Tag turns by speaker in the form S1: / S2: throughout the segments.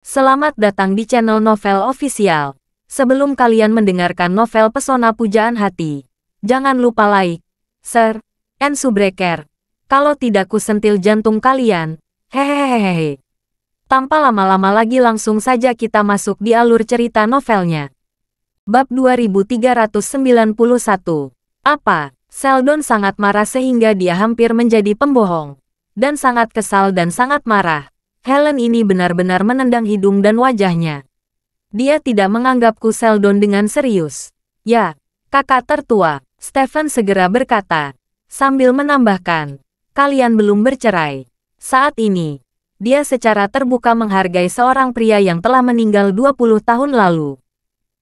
S1: Selamat datang di channel Novel Official. Sebelum kalian mendengarkan novel Pesona Pujaan Hati, jangan lupa like, share, and subscribe. Kalau tidak kusentil jantung kalian, hehehehe. Tanpa lama-lama lagi langsung saja kita masuk di alur cerita novelnya. Bab 2391 Apa? Seldon sangat marah sehingga dia hampir menjadi pembohong. Dan sangat kesal dan sangat marah Helen ini benar-benar menendang hidung dan wajahnya. Dia tidak menganggapku Seldon dengan serius. Ya, kakak tertua, Stephen segera berkata. Sambil menambahkan, kalian belum bercerai. Saat ini, dia secara terbuka menghargai seorang pria yang telah meninggal 20 tahun lalu.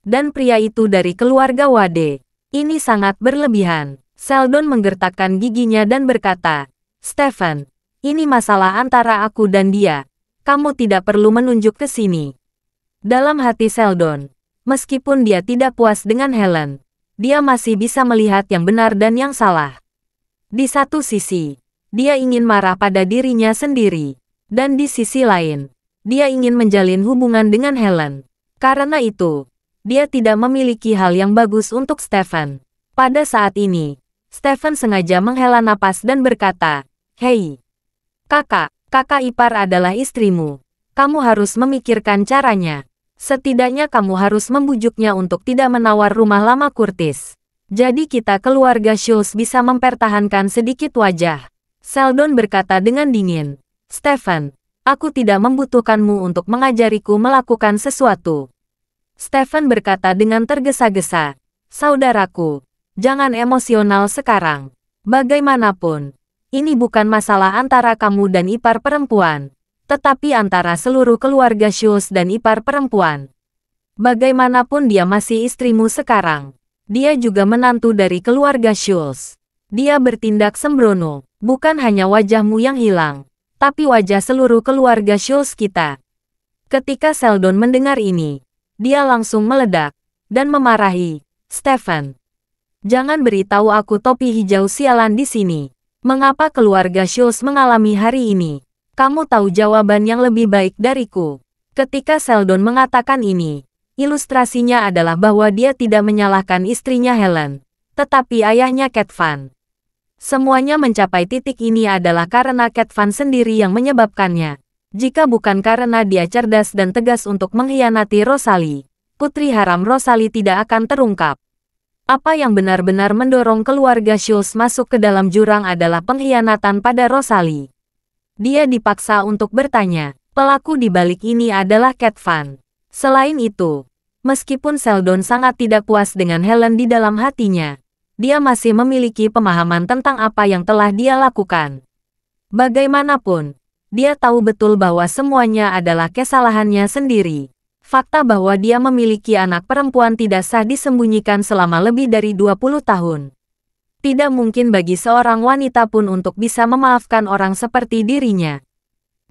S1: Dan pria itu dari keluarga Wade. Ini sangat berlebihan. Seldon menggertakkan giginya dan berkata, Stephen, ini masalah antara aku dan dia kamu tidak perlu menunjuk ke sini. Dalam hati Seldon, meskipun dia tidak puas dengan Helen, dia masih bisa melihat yang benar dan yang salah. Di satu sisi, dia ingin marah pada dirinya sendiri, dan di sisi lain, dia ingin menjalin hubungan dengan Helen. Karena itu, dia tidak memiliki hal yang bagus untuk Stefan. Pada saat ini, Stefan sengaja menghela napas dan berkata, Hei, kakak, kakak ipar adalah istrimu. Kamu harus memikirkan caranya. Setidaknya kamu harus membujuknya untuk tidak menawar rumah lama Kurtis. Jadi kita keluarga Schultz bisa mempertahankan sedikit wajah. Seldon berkata dengan dingin. Stefan, aku tidak membutuhkanmu untuk mengajariku melakukan sesuatu. Stefan berkata dengan tergesa-gesa. Saudaraku, jangan emosional sekarang. Bagaimanapun, ini bukan masalah antara kamu dan ipar perempuan, tetapi antara seluruh keluarga Shus dan ipar perempuan. Bagaimanapun dia masih istrimu sekarang. Dia juga menantu dari keluarga Shus. Dia bertindak sembrono, bukan hanya wajahmu yang hilang, tapi wajah seluruh keluarga Shus kita. Ketika Seldon mendengar ini, dia langsung meledak dan memarahi, Stefan. Jangan beritahu aku topi hijau sialan di sini. Mengapa keluarga Schultz mengalami hari ini? Kamu tahu jawaban yang lebih baik dariku. Ketika Seldon mengatakan ini, ilustrasinya adalah bahwa dia tidak menyalahkan istrinya Helen, tetapi ayahnya Cat Van. Semuanya mencapai titik ini adalah karena Cat Van sendiri yang menyebabkannya. Jika bukan karena dia cerdas dan tegas untuk mengkhianati Rosalie, putri haram Rosalie tidak akan terungkap. Apa yang benar-benar mendorong keluarga Schultz masuk ke dalam jurang adalah pengkhianatan pada Rosali. Dia dipaksa untuk bertanya, pelaku di balik ini adalah Cat Van. Selain itu, meskipun Seldon sangat tidak puas dengan Helen di dalam hatinya, dia masih memiliki pemahaman tentang apa yang telah dia lakukan. Bagaimanapun, dia tahu betul bahwa semuanya adalah kesalahannya sendiri fakta bahwa dia memiliki anak perempuan tidak sah disembunyikan selama lebih dari 20 tahun. Tidak mungkin bagi seorang wanita pun untuk bisa memaafkan orang seperti dirinya.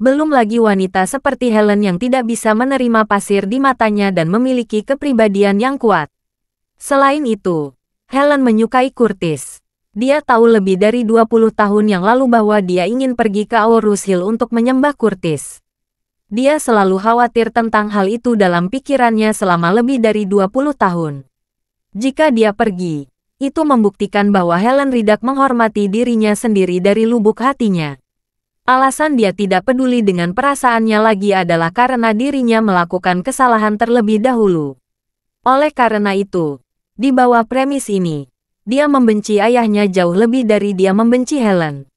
S1: Belum lagi wanita seperti Helen yang tidak bisa menerima pasir di matanya dan memiliki kepribadian yang kuat. Selain itu, Helen menyukai Curtis. Dia tahu lebih dari 20 tahun yang lalu bahwa dia ingin pergi ke Aurus Hill untuk menyembah Curtis. Dia selalu khawatir tentang hal itu dalam pikirannya selama lebih dari 20 tahun. Jika dia pergi, itu membuktikan bahwa Helen Ridak menghormati dirinya sendiri dari lubuk hatinya. Alasan dia tidak peduli dengan perasaannya lagi adalah karena dirinya melakukan kesalahan terlebih dahulu. Oleh karena itu, di bawah premis ini, dia membenci ayahnya jauh lebih dari dia membenci Helen.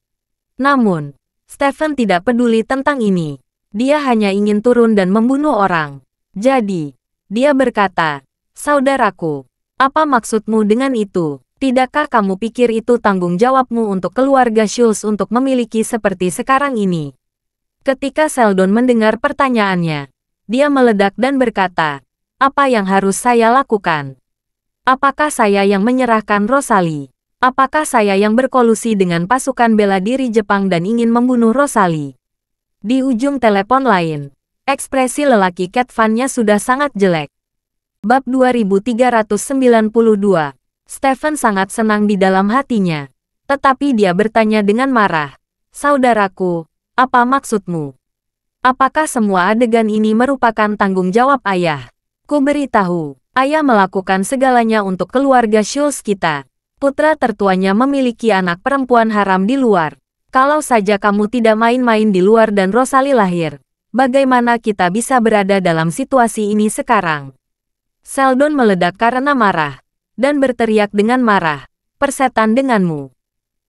S1: Namun, Stephen tidak peduli tentang ini. Dia hanya ingin turun dan membunuh orang. Jadi, dia berkata, Saudaraku, apa maksudmu dengan itu? Tidakkah kamu pikir itu tanggung jawabmu untuk keluarga Schultz untuk memiliki seperti sekarang ini? Ketika Seldon mendengar pertanyaannya, dia meledak dan berkata, apa yang harus saya lakukan? Apakah saya yang menyerahkan Rosali? Apakah saya yang berkolusi dengan pasukan bela diri Jepang dan ingin membunuh Rosali? Di ujung telepon lain, ekspresi lelaki Cat van sudah sangat jelek. Bab 2392 Stephen sangat senang di dalam hatinya. Tetapi dia bertanya dengan marah. Saudaraku, apa maksudmu? Apakah semua adegan ini merupakan tanggung jawab ayah? Ku beritahu, ayah melakukan segalanya untuk keluarga Schultz kita. Putra tertuanya memiliki anak perempuan haram di luar. Kalau saja kamu tidak main-main di luar dan Rosali lahir, bagaimana kita bisa berada dalam situasi ini sekarang? Seldon meledak karena marah, dan berteriak dengan marah, persetan denganmu.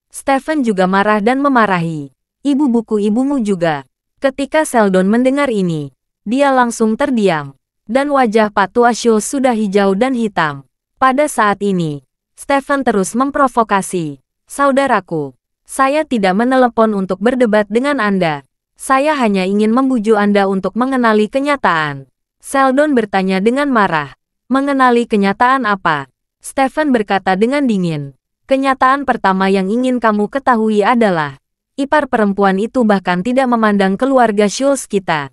S1: Stephen juga marah dan memarahi. Ibu buku ibumu juga. Ketika Seldon mendengar ini, dia langsung terdiam, dan wajah Patu Ashul sudah hijau dan hitam. Pada saat ini, Stephen terus memprovokasi, saudaraku, saya tidak menelepon untuk berdebat dengan Anda. Saya hanya ingin membujuk Anda untuk mengenali kenyataan. Seldon bertanya dengan marah. Mengenali kenyataan apa? Stephen berkata dengan dingin. Kenyataan pertama yang ingin kamu ketahui adalah, ipar perempuan itu bahkan tidak memandang keluarga Schulz kita.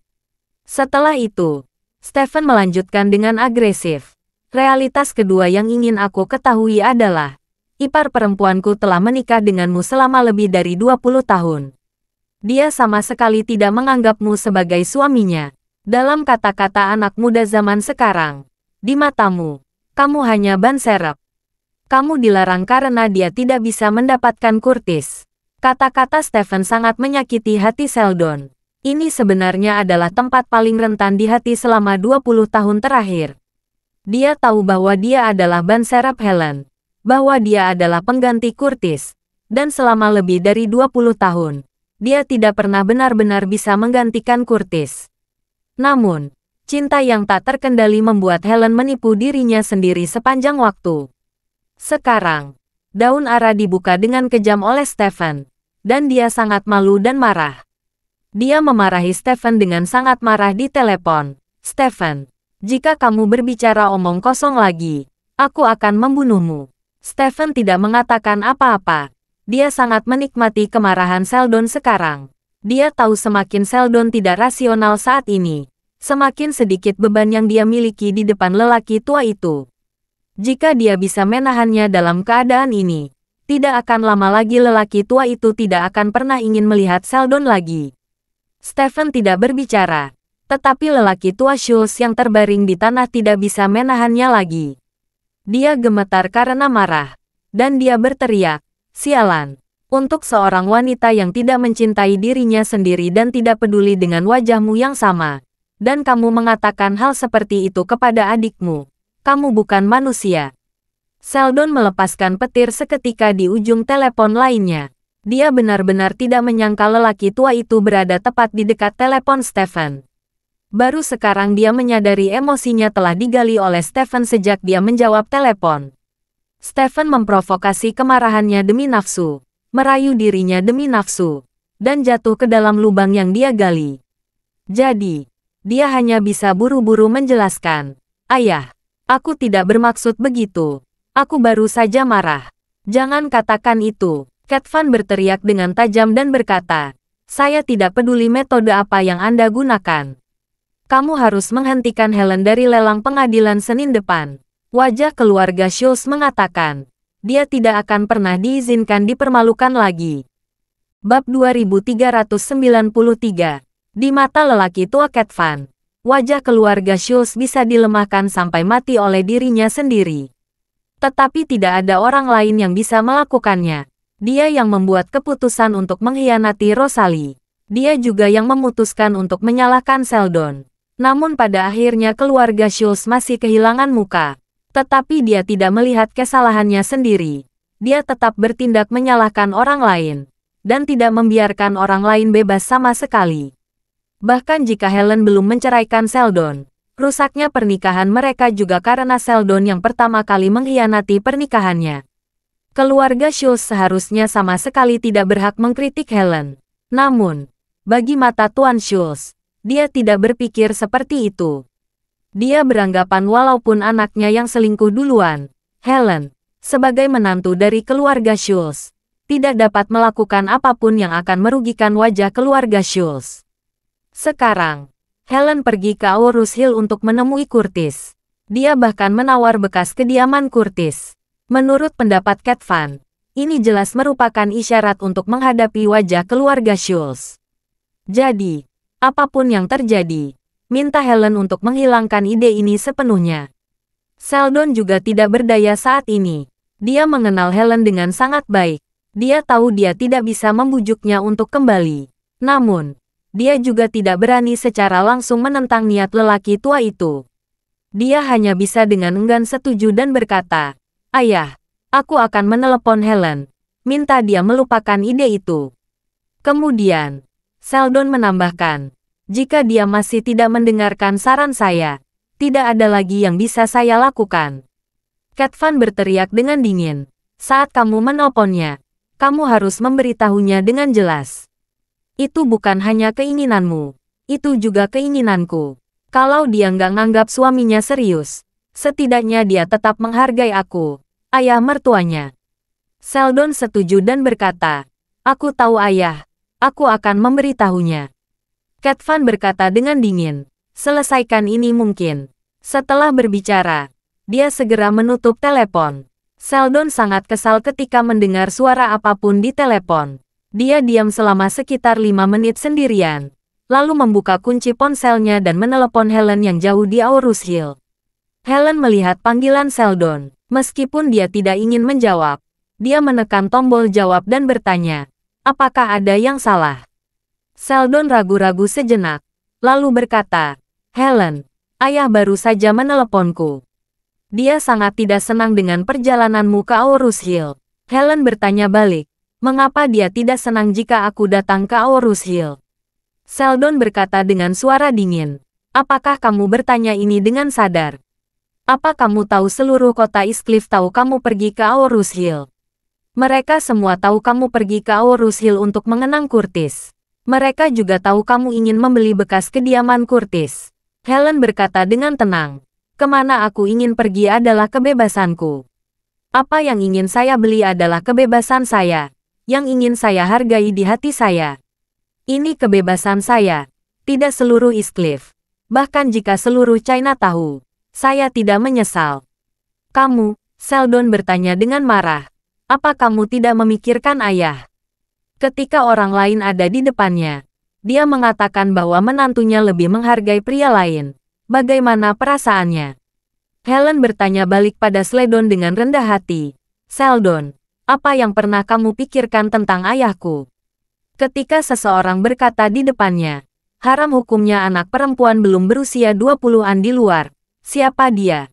S1: Setelah itu, Stephen melanjutkan dengan agresif. Realitas kedua yang ingin aku ketahui adalah, ipar perempuanku telah menikah denganmu selama lebih dari 20 tahun. Dia sama sekali tidak menganggapmu sebagai suaminya. Dalam kata-kata anak muda zaman sekarang, di matamu, kamu hanya ban serep. Kamu dilarang karena dia tidak bisa mendapatkan kurtis. Kata-kata Stephen sangat menyakiti hati Seldon. Ini sebenarnya adalah tempat paling rentan di hati selama 20 tahun terakhir. Dia tahu bahwa dia adalah ban serep Helen, bahwa dia adalah pengganti Curtis, dan selama lebih dari 20 tahun, dia tidak pernah benar-benar bisa menggantikan Curtis. Namun, cinta yang tak terkendali membuat Helen menipu dirinya sendiri sepanjang waktu. Sekarang, daun ara dibuka dengan kejam oleh Stephen, dan dia sangat malu dan marah. Dia memarahi Stephen dengan sangat marah di telepon. Stephen, jika kamu berbicara omong kosong lagi, aku akan membunuhmu. Stephen tidak mengatakan apa-apa. Dia sangat menikmati kemarahan Seldon sekarang. Dia tahu semakin Seldon tidak rasional saat ini, semakin sedikit beban yang dia miliki di depan lelaki tua itu. Jika dia bisa menahannya dalam keadaan ini, tidak akan lama lagi lelaki tua itu tidak akan pernah ingin melihat Seldon lagi. Stephen tidak berbicara, tetapi lelaki tua Schultz yang terbaring di tanah tidak bisa menahannya lagi. Dia gemetar karena marah. Dan dia berteriak, sialan. Untuk seorang wanita yang tidak mencintai dirinya sendiri dan tidak peduli dengan wajahmu yang sama. Dan kamu mengatakan hal seperti itu kepada adikmu. Kamu bukan manusia. Seldon melepaskan petir seketika di ujung telepon lainnya. Dia benar-benar tidak menyangka lelaki tua itu berada tepat di dekat telepon Stefan. Baru sekarang dia menyadari emosinya telah digali oleh Stephen sejak dia menjawab telepon. Stephen memprovokasi kemarahannya demi nafsu, merayu dirinya demi nafsu, dan jatuh ke dalam lubang yang dia gali. Jadi, dia hanya bisa buru-buru menjelaskan, Ayah, aku tidak bermaksud begitu. Aku baru saja marah. Jangan katakan itu. Cat Van berteriak dengan tajam dan berkata, Saya tidak peduli metode apa yang Anda gunakan kamu harus menghentikan Helen dari lelang pengadilan Senin depan. Wajah keluarga Schultz mengatakan, dia tidak akan pernah diizinkan dipermalukan lagi. Bab 2393 Di mata lelaki tua Cat wajah keluarga Schultz bisa dilemahkan sampai mati oleh dirinya sendiri. Tetapi tidak ada orang lain yang bisa melakukannya. Dia yang membuat keputusan untuk mengkhianati Rosalie. Dia juga yang memutuskan untuk menyalahkan Seldon. Namun pada akhirnya keluarga Schultz masih kehilangan muka. Tetapi dia tidak melihat kesalahannya sendiri. Dia tetap bertindak menyalahkan orang lain. Dan tidak membiarkan orang lain bebas sama sekali. Bahkan jika Helen belum menceraikan Seldon, rusaknya pernikahan mereka juga karena Seldon yang pertama kali mengkhianati pernikahannya. Keluarga Schultz seharusnya sama sekali tidak berhak mengkritik Helen. Namun, bagi mata Tuan Schultz, dia tidak berpikir seperti itu. Dia beranggapan walaupun anaknya yang selingkuh duluan, Helen, sebagai menantu dari keluarga Schultz, tidak dapat melakukan apapun yang akan merugikan wajah keluarga Schultz. Sekarang, Helen pergi ke Aurus Hill untuk menemui Curtis. Dia bahkan menawar bekas kediaman Curtis. Menurut pendapat Cat Van, ini jelas merupakan isyarat untuk menghadapi wajah keluarga Schultz. Jadi, Apapun yang terjadi, minta Helen untuk menghilangkan ide ini sepenuhnya. Seldon juga tidak berdaya saat ini. Dia mengenal Helen dengan sangat baik. Dia tahu dia tidak bisa membujuknya untuk kembali. Namun, dia juga tidak berani secara langsung menentang niat lelaki tua itu. Dia hanya bisa dengan enggan setuju dan berkata, Ayah, aku akan menelepon Helen. Minta dia melupakan ide itu. Kemudian, Seldon menambahkan, jika dia masih tidak mendengarkan saran saya, tidak ada lagi yang bisa saya lakukan. Katvan berteriak dengan dingin. Saat kamu menoponnya, kamu harus memberitahunya dengan jelas. Itu bukan hanya keinginanmu, itu juga keinginanku. Kalau dia nggak nganggap suaminya serius, setidaknya dia tetap menghargai aku, ayah mertuanya. Seldon setuju dan berkata, Aku tahu ayah, aku akan memberitahunya. Kat Van berkata dengan dingin, selesaikan ini mungkin. Setelah berbicara, dia segera menutup telepon. Seldon sangat kesal ketika mendengar suara apapun di telepon. Dia diam selama sekitar lima menit sendirian, lalu membuka kunci ponselnya dan menelepon Helen yang jauh di Aurus Hill. Helen melihat panggilan Seldon, meskipun dia tidak ingin menjawab. Dia menekan tombol jawab dan bertanya, Apakah ada yang salah? Seldon ragu-ragu sejenak, lalu berkata, Helen, ayah baru saja meneleponku. Dia sangat tidak senang dengan perjalananmu ke Aorus Hill. Helen bertanya balik, mengapa dia tidak senang jika aku datang ke Aorus Hill? Seldon berkata dengan suara dingin, apakah kamu bertanya ini dengan sadar? Apa kamu tahu seluruh kota Iscliff tahu kamu pergi ke Aorus Hill? Mereka semua tahu kamu pergi ke Aorus Hill untuk mengenang Curtis. Mereka juga tahu kamu ingin membeli bekas kediaman Curtis. Helen berkata dengan tenang. Kemana aku ingin pergi adalah kebebasanku. Apa yang ingin saya beli adalah kebebasan saya. Yang ingin saya hargai di hati saya. Ini kebebasan saya. Tidak seluruh Iscliff. Bahkan jika seluruh China tahu. Saya tidak menyesal. Kamu, Seldon bertanya dengan marah. Apa kamu tidak memikirkan ayah? Ketika orang lain ada di depannya, dia mengatakan bahwa menantunya lebih menghargai pria lain. Bagaimana perasaannya? Helen bertanya balik pada Sledon dengan rendah hati. Seldon, apa yang pernah kamu pikirkan tentang ayahku? Ketika seseorang berkata di depannya, haram hukumnya anak perempuan belum berusia 20-an di luar. Siapa dia?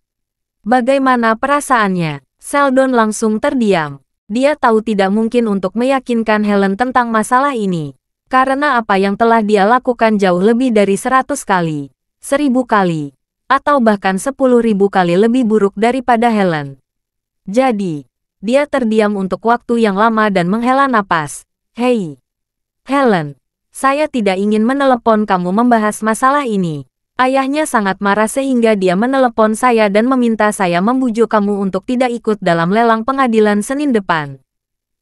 S1: Bagaimana perasaannya? Seldon langsung terdiam. Dia tahu tidak mungkin untuk meyakinkan Helen tentang masalah ini. Karena apa yang telah dia lakukan jauh lebih dari seratus kali, seribu kali, atau bahkan sepuluh ribu kali lebih buruk daripada Helen. Jadi, dia terdiam untuk waktu yang lama dan menghela napas. Hei, Helen, saya tidak ingin menelepon kamu membahas masalah ini. Ayahnya sangat marah sehingga dia menelepon saya dan meminta saya membujuk kamu untuk tidak ikut dalam lelang pengadilan Senin depan.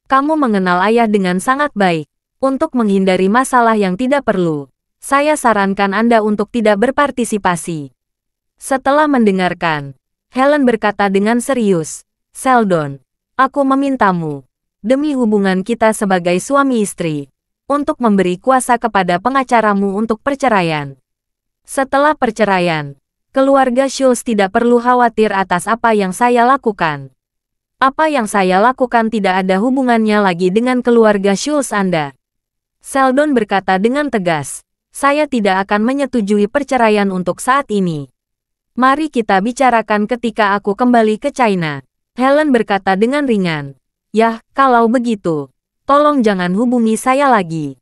S1: Kamu mengenal ayah dengan sangat baik. Untuk menghindari masalah yang tidak perlu, saya sarankan Anda untuk tidak berpartisipasi. Setelah mendengarkan, Helen berkata dengan serius, Seldon, aku memintamu, demi hubungan kita sebagai suami istri, untuk memberi kuasa kepada pengacaramu untuk perceraian. Setelah perceraian, keluarga Schulz tidak perlu khawatir atas apa yang saya lakukan. Apa yang saya lakukan tidak ada hubungannya lagi dengan keluarga Schulz Anda. Seldon berkata dengan tegas, saya tidak akan menyetujui perceraian untuk saat ini. Mari kita bicarakan ketika aku kembali ke China. Helen berkata dengan ringan, Yah, kalau begitu, tolong jangan hubungi saya lagi.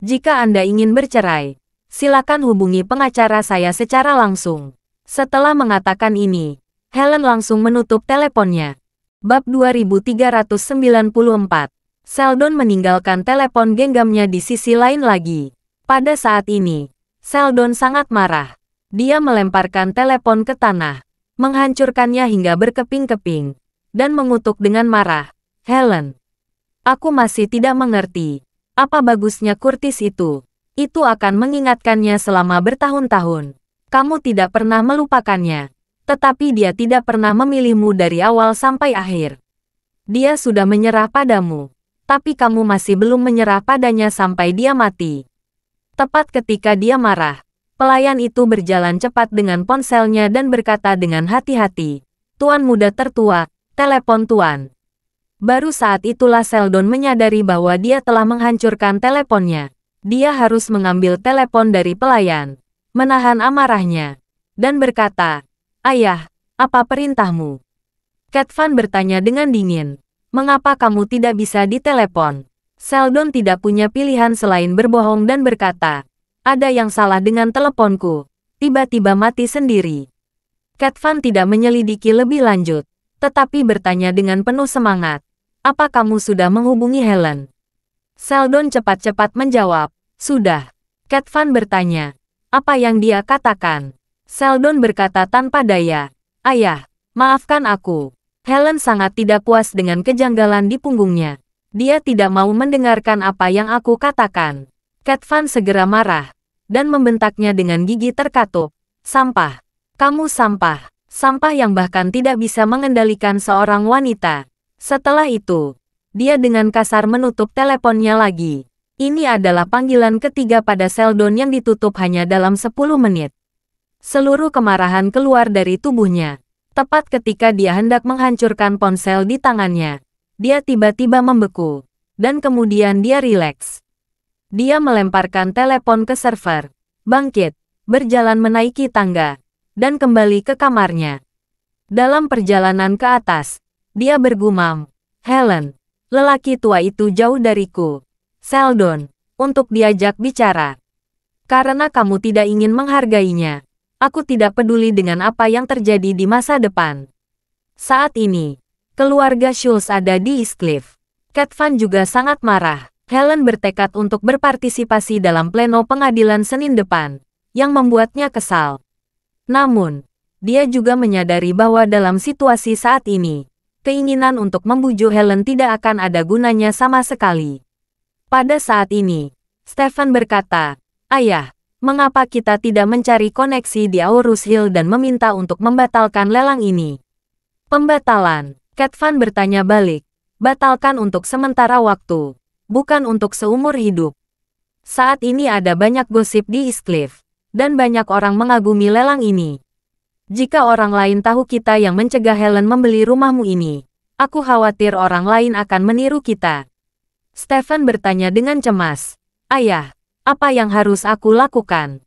S1: Jika Anda ingin bercerai, silakan hubungi pengacara saya secara langsung. Setelah mengatakan ini, Helen langsung menutup teleponnya. Bab 2394 Seldon meninggalkan telepon genggamnya di sisi lain lagi. Pada saat ini, Seldon sangat marah. Dia melemparkan telepon ke tanah, menghancurkannya hingga berkeping-keping, dan mengutuk dengan marah, Helen. Aku masih tidak mengerti, apa bagusnya Curtis itu itu akan mengingatkannya selama bertahun-tahun. Kamu tidak pernah melupakannya. Tetapi dia tidak pernah memilihmu dari awal sampai akhir. Dia sudah menyerah padamu. Tapi kamu masih belum menyerah padanya sampai dia mati. Tepat ketika dia marah, pelayan itu berjalan cepat dengan ponselnya dan berkata dengan hati-hati, Tuan muda tertua, telepon Tuan. Baru saat itulah Seldon menyadari bahwa dia telah menghancurkan teleponnya. Dia harus mengambil telepon dari pelayan, menahan amarahnya, dan berkata, Ayah, apa perintahmu? Katvan bertanya dengan dingin, mengapa kamu tidak bisa ditelepon? Seldon tidak punya pilihan selain berbohong dan berkata, ada yang salah dengan teleponku, tiba-tiba mati sendiri. Katvan tidak menyelidiki lebih lanjut, tetapi bertanya dengan penuh semangat, apa kamu sudah menghubungi Helen? Seldon cepat-cepat menjawab, sudah. Cat Van bertanya, apa yang dia katakan? Seldon berkata tanpa daya, ayah, maafkan aku. Helen sangat tidak puas dengan kejanggalan di punggungnya. Dia tidak mau mendengarkan apa yang aku katakan. Cat Van segera marah, dan membentaknya dengan gigi terkatup. Sampah. Kamu sampah. Sampah yang bahkan tidak bisa mengendalikan seorang wanita. Setelah itu, dia dengan kasar menutup teleponnya lagi. Ini adalah panggilan ketiga pada Seldon yang ditutup hanya dalam 10 menit. Seluruh kemarahan keluar dari tubuhnya. Tepat ketika dia hendak menghancurkan ponsel di tangannya, dia tiba-tiba membeku. Dan kemudian dia rileks. Dia melemparkan telepon ke server. Bangkit, berjalan menaiki tangga, dan kembali ke kamarnya. Dalam perjalanan ke atas, dia bergumam, Helen, Lelaki tua itu jauh dariku. Seldon, untuk diajak bicara. Karena kamu tidak ingin menghargainya. Aku tidak peduli dengan apa yang terjadi di masa depan. Saat ini, keluarga Schultz ada di East Cliff. juga sangat marah. Helen bertekad untuk berpartisipasi dalam pleno pengadilan Senin depan, yang membuatnya kesal. Namun, dia juga menyadari bahwa dalam situasi saat ini, keinginan untuk membujuk Helen tidak akan ada gunanya sama sekali. Pada saat ini, Stefan berkata, Ayah, mengapa kita tidak mencari koneksi di Aorus Hill dan meminta untuk membatalkan lelang ini? Pembatalan, Katvan bertanya balik, batalkan untuk sementara waktu, bukan untuk seumur hidup. Saat ini ada banyak gosip di Eastcliff, dan banyak orang mengagumi lelang ini. Jika orang lain tahu kita yang mencegah Helen membeli rumahmu ini, aku khawatir orang lain akan meniru kita. Stephen bertanya dengan cemas. Ayah, apa yang harus aku lakukan?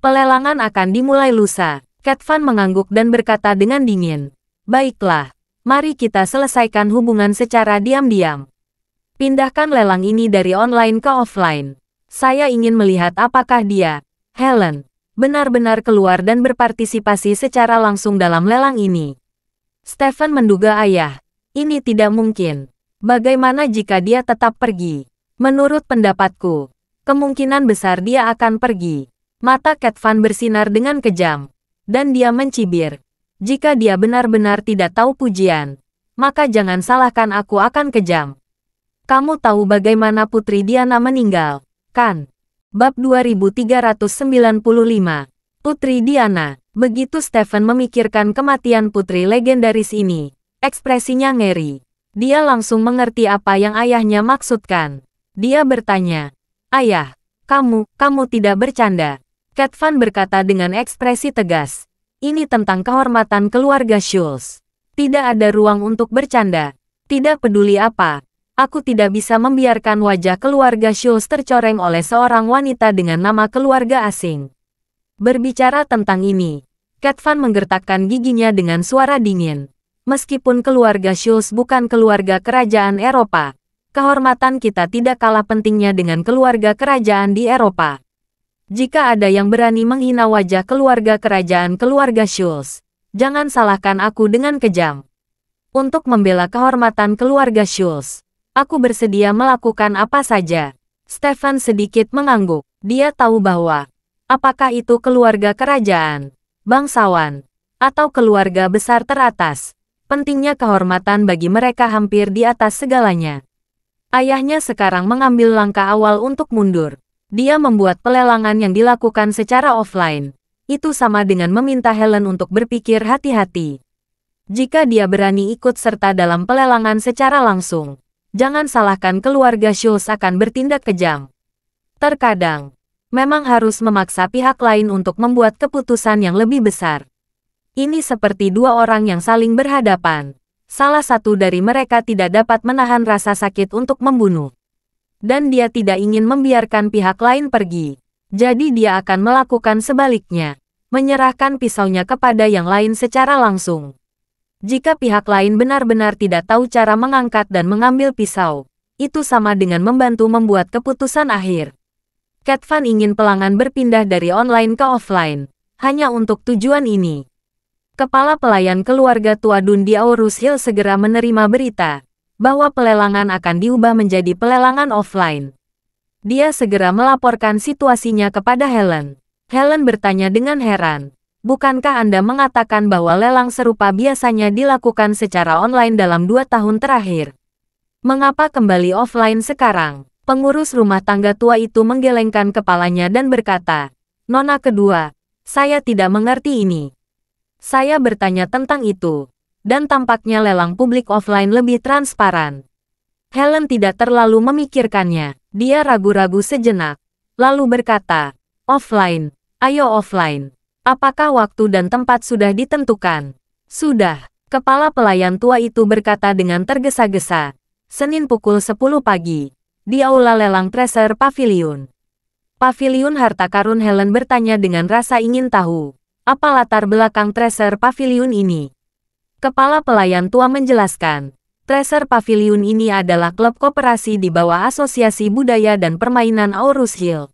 S1: Pelelangan akan dimulai lusa. Katvan mengangguk dan berkata dengan dingin. Baiklah, mari kita selesaikan hubungan secara diam-diam. Pindahkan lelang ini dari online ke offline. Saya ingin melihat apakah dia, Helen, benar-benar keluar dan berpartisipasi secara langsung dalam lelang ini. Stephen menduga ayah, ini tidak mungkin. Bagaimana jika dia tetap pergi? Menurut pendapatku, kemungkinan besar dia akan pergi. Mata Cat Van bersinar dengan kejam, dan dia mencibir. Jika dia benar-benar tidak tahu pujian, maka jangan salahkan aku akan kejam. Kamu tahu bagaimana putri Diana meninggal, kan? Bab 2395, Putri Diana. Begitu Stephen memikirkan kematian putri legendaris ini, ekspresinya ngeri. Dia langsung mengerti apa yang ayahnya maksudkan. Dia bertanya, Ayah, kamu, kamu tidak bercanda. Kat Van berkata dengan ekspresi tegas. Ini tentang kehormatan keluarga Schultz. Tidak ada ruang untuk bercanda. Tidak peduli apa, Aku tidak bisa membiarkan wajah keluarga Schultz tercoreng oleh seorang wanita dengan nama keluarga asing. Berbicara tentang ini, Kat Van menggertakkan giginya dengan suara dingin. Meskipun keluarga Schultz bukan keluarga kerajaan Eropa, kehormatan kita tidak kalah pentingnya dengan keluarga kerajaan di Eropa. Jika ada yang berani menghina wajah keluarga kerajaan keluarga Schultz, jangan salahkan aku dengan kejam. Untuk membela kehormatan keluarga Schultz, Aku bersedia melakukan apa saja. Stefan sedikit mengangguk. Dia tahu bahwa apakah itu keluarga kerajaan, bangsawan, atau keluarga besar teratas. Pentingnya kehormatan bagi mereka hampir di atas segalanya. Ayahnya sekarang mengambil langkah awal untuk mundur. Dia membuat pelelangan yang dilakukan secara offline. Itu sama dengan meminta Helen untuk berpikir hati-hati. Jika dia berani ikut serta dalam pelelangan secara langsung, jangan salahkan keluarga Schulz akan bertindak kejam. Terkadang, memang harus memaksa pihak lain untuk membuat keputusan yang lebih besar. Ini seperti dua orang yang saling berhadapan. Salah satu dari mereka tidak dapat menahan rasa sakit untuk membunuh. Dan dia tidak ingin membiarkan pihak lain pergi. Jadi dia akan melakukan sebaliknya. Menyerahkan pisaunya kepada yang lain secara langsung. Jika pihak lain benar-benar tidak tahu cara mengangkat dan mengambil pisau, itu sama dengan membantu membuat keputusan akhir. Cat ingin pelanggan berpindah dari online ke offline, hanya untuk tujuan ini. Kepala pelayan keluarga tua Dundi Aurus Hill segera menerima berita bahwa pelelangan akan diubah menjadi pelelangan offline. Dia segera melaporkan situasinya kepada Helen. Helen bertanya dengan heran, Bukankah Anda mengatakan bahwa lelang serupa biasanya dilakukan secara online dalam dua tahun terakhir? Mengapa kembali offline sekarang? Pengurus rumah tangga tua itu menggelengkan kepalanya dan berkata, Nona kedua, saya tidak mengerti ini. Saya bertanya tentang itu, dan tampaknya lelang publik offline lebih transparan. Helen tidak terlalu memikirkannya. Dia ragu-ragu sejenak, lalu berkata, offline, ayo offline. Apakah waktu dan tempat sudah ditentukan? Sudah, kepala pelayan tua itu berkata dengan tergesa-gesa. Senin pukul 10 pagi, di aula lelang Treser pavilion. Pavilion harta karun Helen bertanya dengan rasa ingin tahu, apa latar belakang Treser pavilion ini? Kepala pelayan tua menjelaskan, Treser Pavilion ini adalah klub koperasi di bawah Asosiasi Budaya dan Permainan Aurus Hill.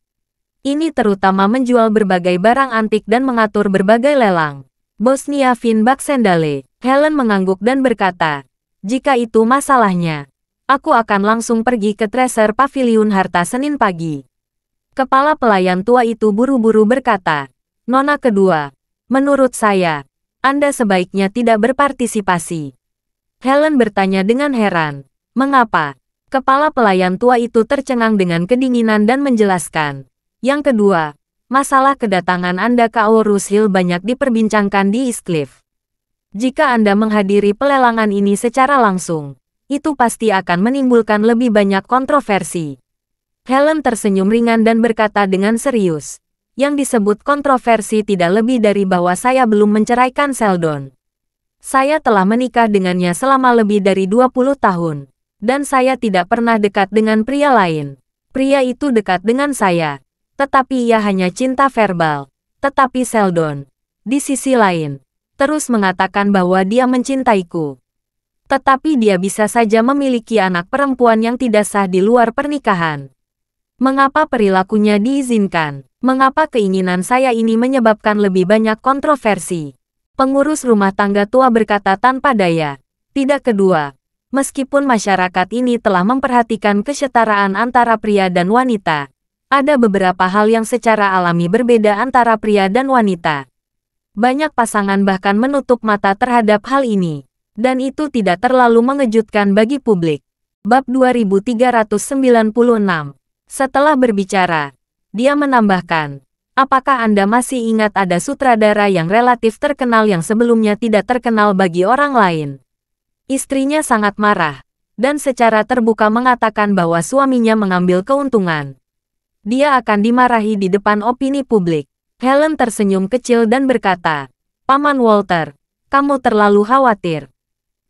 S1: Ini terutama menjual berbagai barang antik dan mengatur berbagai lelang. Bosnia Finbak Sendale, Helen mengangguk dan berkata, jika itu masalahnya, aku akan langsung pergi ke Treasure Pavilion Harta Senin pagi. Kepala pelayan tua itu buru-buru berkata, Nona kedua, menurut saya, Anda sebaiknya tidak berpartisipasi. Helen bertanya dengan heran, mengapa? Kepala pelayan tua itu tercengang dengan kedinginan dan menjelaskan, yang kedua, masalah kedatangan Anda ke Aurus Hill banyak diperbincangkan di East Cliff. Jika Anda menghadiri pelelangan ini secara langsung, itu pasti akan menimbulkan lebih banyak kontroversi. Helen tersenyum ringan dan berkata dengan serius, yang disebut kontroversi tidak lebih dari bahwa saya belum menceraikan Seldon. Saya telah menikah dengannya selama lebih dari 20 tahun, dan saya tidak pernah dekat dengan pria lain. Pria itu dekat dengan saya. Tetapi ia hanya cinta verbal. Tetapi Seldon, di sisi lain, terus mengatakan bahwa dia mencintaiku. Tetapi dia bisa saja memiliki anak perempuan yang tidak sah di luar pernikahan. Mengapa perilakunya diizinkan? Mengapa keinginan saya ini menyebabkan lebih banyak kontroversi? Pengurus rumah tangga tua berkata tanpa daya. Tidak kedua, meskipun masyarakat ini telah memperhatikan kesetaraan antara pria dan wanita, ada beberapa hal yang secara alami berbeda antara pria dan wanita. Banyak pasangan bahkan menutup mata terhadap hal ini. Dan itu tidak terlalu mengejutkan bagi publik. Bab 2396 Setelah berbicara, dia menambahkan, Apakah Anda masih ingat ada sutradara yang relatif terkenal yang sebelumnya tidak terkenal bagi orang lain? Istrinya sangat marah, dan secara terbuka mengatakan bahwa suaminya mengambil keuntungan dia akan dimarahi di depan opini publik. Helen tersenyum kecil dan berkata, Paman Walter, kamu terlalu khawatir.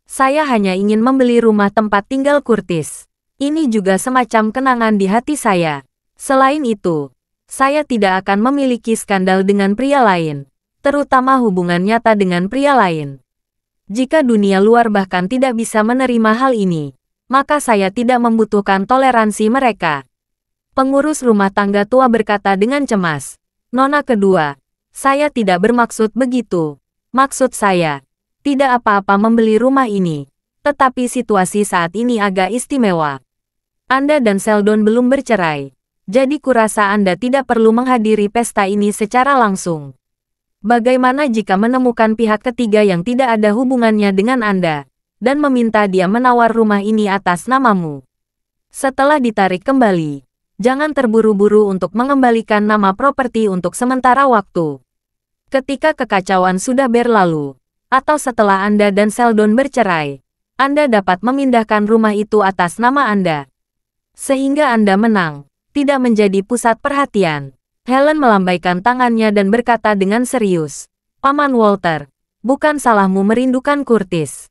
S1: Saya hanya ingin membeli rumah tempat tinggal Curtis. Ini juga semacam kenangan di hati saya. Selain itu, saya tidak akan memiliki skandal dengan pria lain, terutama hubungan nyata dengan pria lain. Jika dunia luar bahkan tidak bisa menerima hal ini, maka saya tidak membutuhkan toleransi mereka. Pengurus rumah tangga tua berkata dengan cemas. Nona kedua, saya tidak bermaksud begitu. Maksud saya, tidak apa-apa membeli rumah ini. Tetapi situasi saat ini agak istimewa. Anda dan Seldon belum bercerai. Jadi kurasa Anda tidak perlu menghadiri pesta ini secara langsung. Bagaimana jika menemukan pihak ketiga yang tidak ada hubungannya dengan Anda, dan meminta dia menawar rumah ini atas namamu? Setelah ditarik kembali, jangan terburu-buru untuk mengembalikan nama properti untuk sementara waktu. Ketika kekacauan sudah berlalu, atau setelah Anda dan Seldon bercerai, Anda dapat memindahkan rumah itu atas nama Anda. Sehingga Anda menang, tidak menjadi pusat perhatian. Helen melambaikan tangannya dan berkata dengan serius, Paman Walter, bukan salahmu merindukan Curtis.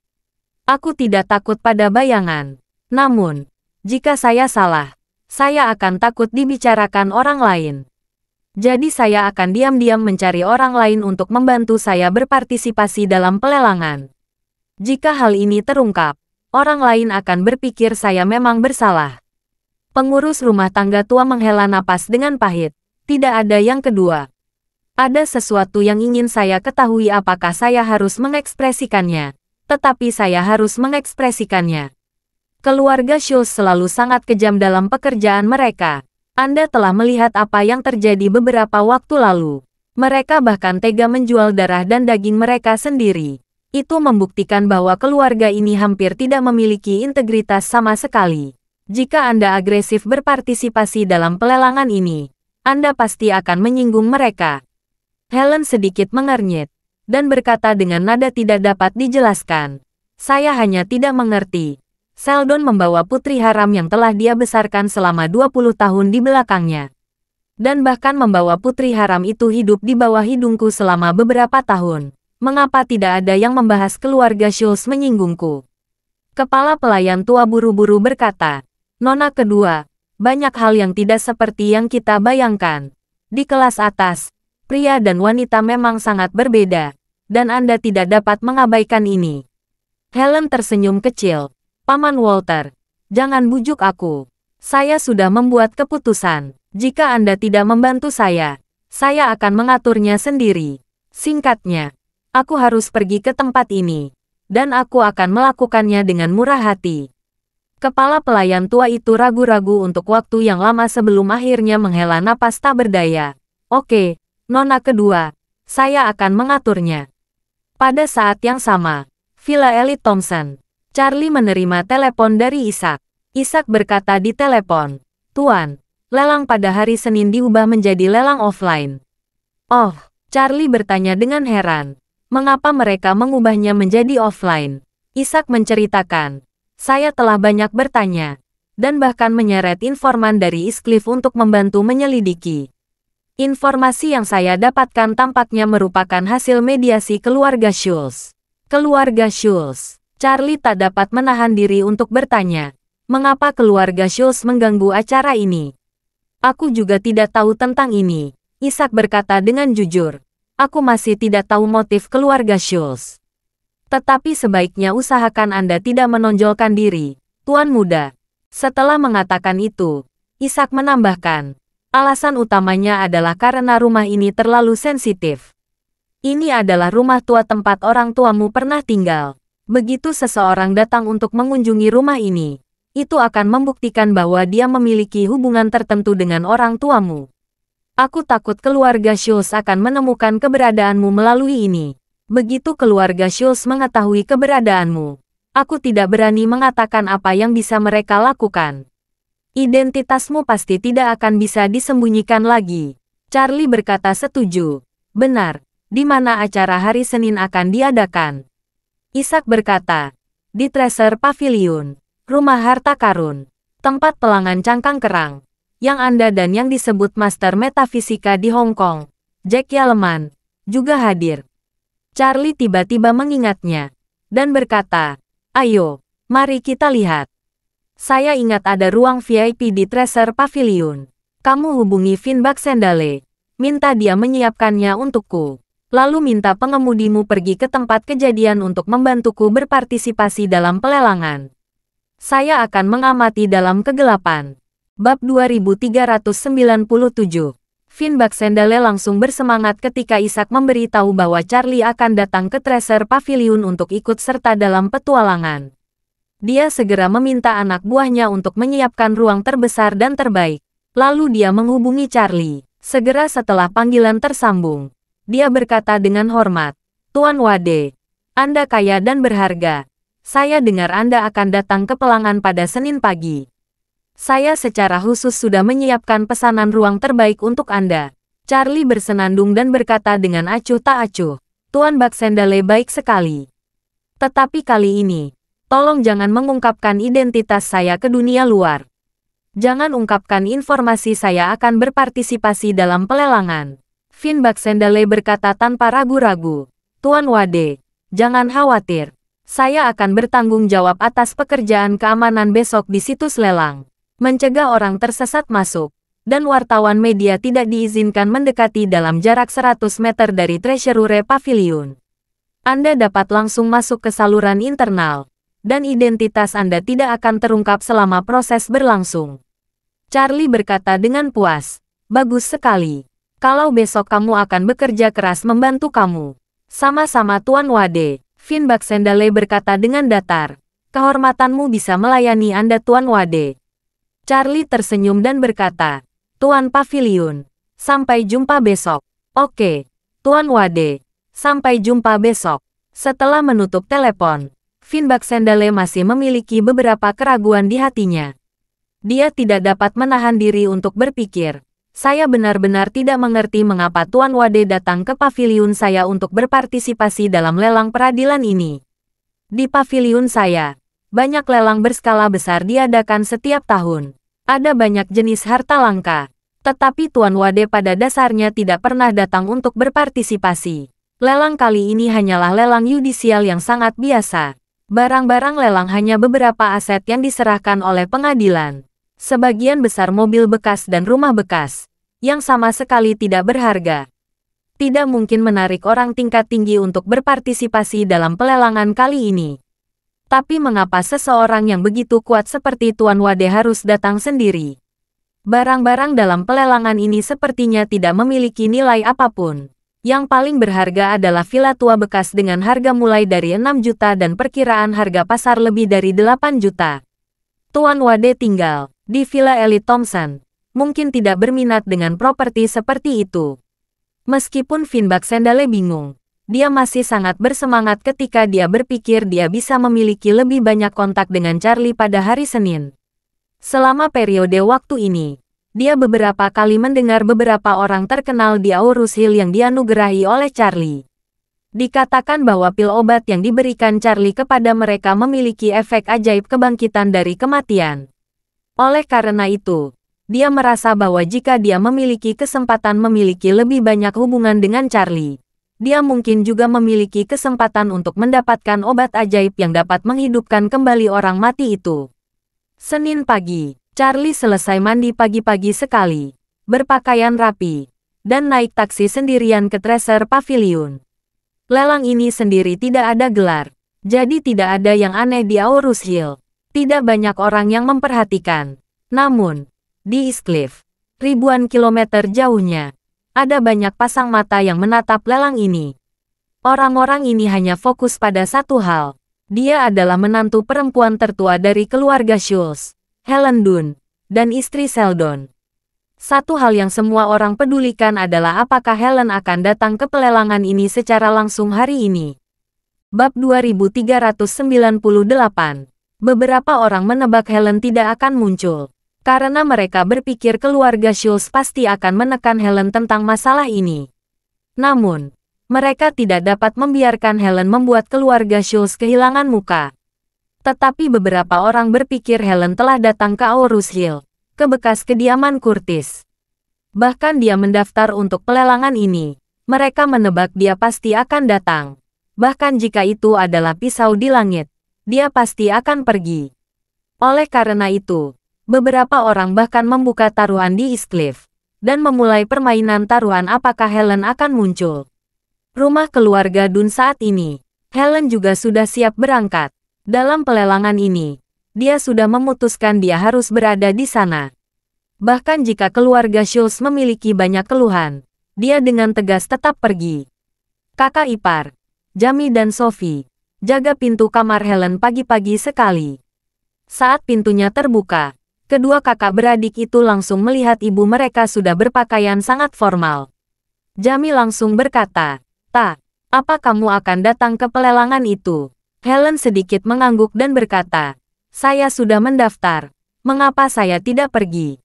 S1: Aku tidak takut pada bayangan. Namun, jika saya salah, saya akan takut dibicarakan orang lain. Jadi saya akan diam-diam mencari orang lain untuk membantu saya berpartisipasi dalam pelelangan. Jika hal ini terungkap, orang lain akan berpikir saya memang bersalah. Pengurus rumah tangga tua menghela napas dengan pahit. Tidak ada yang kedua. Ada sesuatu yang ingin saya ketahui apakah saya harus mengekspresikannya. Tetapi saya harus mengekspresikannya. Keluarga Schulz selalu sangat kejam dalam pekerjaan mereka. Anda telah melihat apa yang terjadi beberapa waktu lalu. Mereka bahkan tega menjual darah dan daging mereka sendiri. Itu membuktikan bahwa keluarga ini hampir tidak memiliki integritas sama sekali. Jika Anda agresif berpartisipasi dalam pelelangan ini, Anda pasti akan menyinggung mereka. Helen sedikit mengernyit dan berkata dengan nada tidak dapat dijelaskan. Saya hanya tidak mengerti. Seldon membawa putri haram yang telah dia besarkan selama 20 tahun di belakangnya. Dan bahkan membawa putri haram itu hidup di bawah hidungku selama beberapa tahun. Mengapa tidak ada yang membahas keluarga Schultz menyinggungku? Kepala pelayan tua buru-buru berkata, Nona kedua, banyak hal yang tidak seperti yang kita bayangkan. Di kelas atas, pria dan wanita memang sangat berbeda dan Anda tidak dapat mengabaikan ini. Helen tersenyum kecil. Paman Walter, jangan bujuk aku. Saya sudah membuat keputusan. Jika Anda tidak membantu saya, saya akan mengaturnya sendiri. Singkatnya, aku harus pergi ke tempat ini. Dan aku akan melakukannya dengan murah hati. Kepala pelayan tua itu ragu-ragu untuk waktu yang lama sebelum akhirnya menghela napas tak berdaya. Oke, nona kedua, saya akan mengaturnya. Pada saat yang sama, Villa Elite Thompson, Charlie menerima telepon dari Isaac. Isaac berkata di telepon, Tuan, lelang pada hari Senin diubah menjadi lelang offline. Oh, Charlie bertanya dengan heran. Mengapa mereka mengubahnya menjadi offline? Isaac menceritakan, saya telah banyak bertanya, dan bahkan menyeret informan dari Iscliff untuk membantu menyelidiki. Informasi yang saya dapatkan tampaknya merupakan hasil mediasi keluarga Schulz. Keluarga Schulz Charlie tak dapat menahan diri untuk bertanya, mengapa keluarga Schultz mengganggu acara ini? Aku juga tidak tahu tentang ini, Isaac berkata dengan jujur. Aku masih tidak tahu motif keluarga Schultz. Tetapi sebaiknya usahakan Anda tidak menonjolkan diri, Tuan Muda. Setelah mengatakan itu, Isaac menambahkan, alasan utamanya adalah karena rumah ini terlalu sensitif. Ini adalah rumah tua tempat orang tuamu pernah tinggal. Begitu seseorang datang untuk mengunjungi rumah ini, itu akan membuktikan bahwa dia memiliki hubungan tertentu dengan orang tuamu. Aku takut keluarga Schultz akan menemukan keberadaanmu melalui ini. Begitu keluarga Schultz mengetahui keberadaanmu, aku tidak berani mengatakan apa yang bisa mereka lakukan. Identitasmu pasti tidak akan bisa disembunyikan lagi. Charlie berkata setuju. Benar, di mana acara hari Senin akan diadakan. Isak berkata, di Treasure Pavilion, rumah harta karun, tempat pelangan cangkang kerang, yang Anda dan yang disebut master metafisika di Hong Kong, Jack Yaleman, juga hadir. Charlie tiba-tiba mengingatnya, dan berkata, ayo, mari kita lihat. Saya ingat ada ruang VIP di Treasure Pavilion. Kamu hubungi Finback Sendale. Minta dia menyiapkannya untukku lalu minta pengemudimu pergi ke tempat kejadian untuk membantuku berpartisipasi dalam pelelangan. Saya akan mengamati dalam kegelapan. Bab 2397 Finn Baksendale langsung bersemangat ketika Isaac memberitahu bahwa Charlie akan datang ke Treasure Pavilion untuk ikut serta dalam petualangan. Dia segera meminta anak buahnya untuk menyiapkan ruang terbesar dan terbaik. Lalu dia menghubungi Charlie. Segera setelah panggilan tersambung, dia berkata dengan hormat, Tuan Wade, Anda kaya dan berharga. Saya dengar Anda akan datang ke Pelangan pada Senin pagi. Saya secara khusus sudah menyiapkan pesanan ruang terbaik untuk Anda. Charlie bersenandung dan berkata dengan acuh tak acuh, Tuan Baksendale baik sekali. Tetapi kali ini, tolong jangan mengungkapkan identitas saya ke dunia luar. Jangan ungkapkan informasi saya akan berpartisipasi dalam pelelangan. Finn Baxendale berkata tanpa ragu-ragu. Tuan Wade, jangan khawatir. Saya akan bertanggung jawab atas pekerjaan keamanan besok di situs lelang. Mencegah orang tersesat masuk. Dan wartawan media tidak diizinkan mendekati dalam jarak 100 meter dari Treasure Pavilion. Anda dapat langsung masuk ke saluran internal. Dan identitas Anda tidak akan terungkap selama proses berlangsung. Charlie berkata dengan puas. Bagus sekali. Kalau besok kamu akan bekerja keras membantu kamu. Sama-sama Tuan Wade, Finn Baksendale berkata dengan datar. Kehormatanmu bisa melayani Anda Tuan Wade. Charlie tersenyum dan berkata, Tuan Pavilion, sampai jumpa besok. Oke, Tuan Wade, sampai jumpa besok. Setelah menutup telepon, Finn Baksendale masih memiliki beberapa keraguan di hatinya. Dia tidak dapat menahan diri untuk berpikir, saya benar-benar tidak mengerti mengapa Tuan Wade datang ke paviliun saya untuk berpartisipasi dalam lelang peradilan ini. Di paviliun saya, banyak lelang berskala besar diadakan setiap tahun. Ada banyak jenis harta langka. Tetapi Tuan Wade pada dasarnya tidak pernah datang untuk berpartisipasi. Lelang kali ini hanyalah lelang yudisial yang sangat biasa. Barang-barang lelang hanya beberapa aset yang diserahkan oleh pengadilan. Sebagian besar mobil bekas dan rumah bekas, yang sama sekali tidak berharga. Tidak mungkin menarik orang tingkat tinggi untuk berpartisipasi dalam pelelangan kali ini. Tapi mengapa seseorang yang begitu kuat seperti Tuan Wade harus datang sendiri? Barang-barang dalam pelelangan ini sepertinya tidak memiliki nilai apapun. Yang paling berharga adalah villa tua bekas dengan harga mulai dari 6 juta dan perkiraan harga pasar lebih dari 8 juta. Tuan Wade tinggal di Villa Elite Thompson, mungkin tidak berminat dengan properti seperti itu. Meskipun Finbak Sendale bingung, dia masih sangat bersemangat ketika dia berpikir dia bisa memiliki lebih banyak kontak dengan Charlie pada hari Senin. Selama periode waktu ini, dia beberapa kali mendengar beberapa orang terkenal di Aurus Hill yang dianugerahi oleh Charlie. Dikatakan bahwa pil obat yang diberikan Charlie kepada mereka memiliki efek ajaib kebangkitan dari kematian. Oleh karena itu, dia merasa bahwa jika dia memiliki kesempatan memiliki lebih banyak hubungan dengan Charlie, dia mungkin juga memiliki kesempatan untuk mendapatkan obat ajaib yang dapat menghidupkan kembali orang mati itu. Senin pagi, Charlie selesai mandi pagi-pagi sekali, berpakaian rapi, dan naik taksi sendirian ke Treasure Pavilion. Lelang ini sendiri tidak ada gelar, jadi tidak ada yang aneh di Aurus Hill tidak banyak orang yang memperhatikan. Namun, di East Cliff, ribuan kilometer jauhnya, ada banyak pasang mata yang menatap lelang ini. Orang-orang ini hanya fokus pada satu hal. Dia adalah menantu perempuan tertua dari keluarga Schultz, Helen Dunn, dan istri Seldon. Satu hal yang semua orang pedulikan adalah apakah Helen akan datang ke pelelangan ini secara langsung hari ini. Bab 2398 Beberapa orang menebak Helen tidak akan muncul. Karena mereka berpikir keluarga Schultz pasti akan menekan Helen tentang masalah ini. Namun, mereka tidak dapat membiarkan Helen membuat keluarga Schultz kehilangan muka. Tetapi beberapa orang berpikir Helen telah datang ke Aurus Hill, ke bekas kediaman Curtis. Bahkan dia mendaftar untuk pelelangan ini. Mereka menebak dia pasti akan datang. Bahkan jika itu adalah pisau di langit dia pasti akan pergi. Oleh karena itu, beberapa orang bahkan membuka taruhan di East Cliff dan memulai permainan taruhan apakah Helen akan muncul. Rumah keluarga Dun saat ini, Helen juga sudah siap berangkat. Dalam pelelangan ini, dia sudah memutuskan dia harus berada di sana. Bahkan jika keluarga Schultz memiliki banyak keluhan, dia dengan tegas tetap pergi. Kakak ipar, Jami dan Sophie, jaga pintu kamar Helen pagi-pagi sekali. Saat pintunya terbuka, kedua kakak beradik itu langsung melihat ibu mereka sudah berpakaian sangat formal. Jami langsung berkata, Tak, apa kamu akan datang ke pelelangan itu? Helen sedikit mengangguk dan berkata, Saya sudah mendaftar, mengapa saya tidak pergi?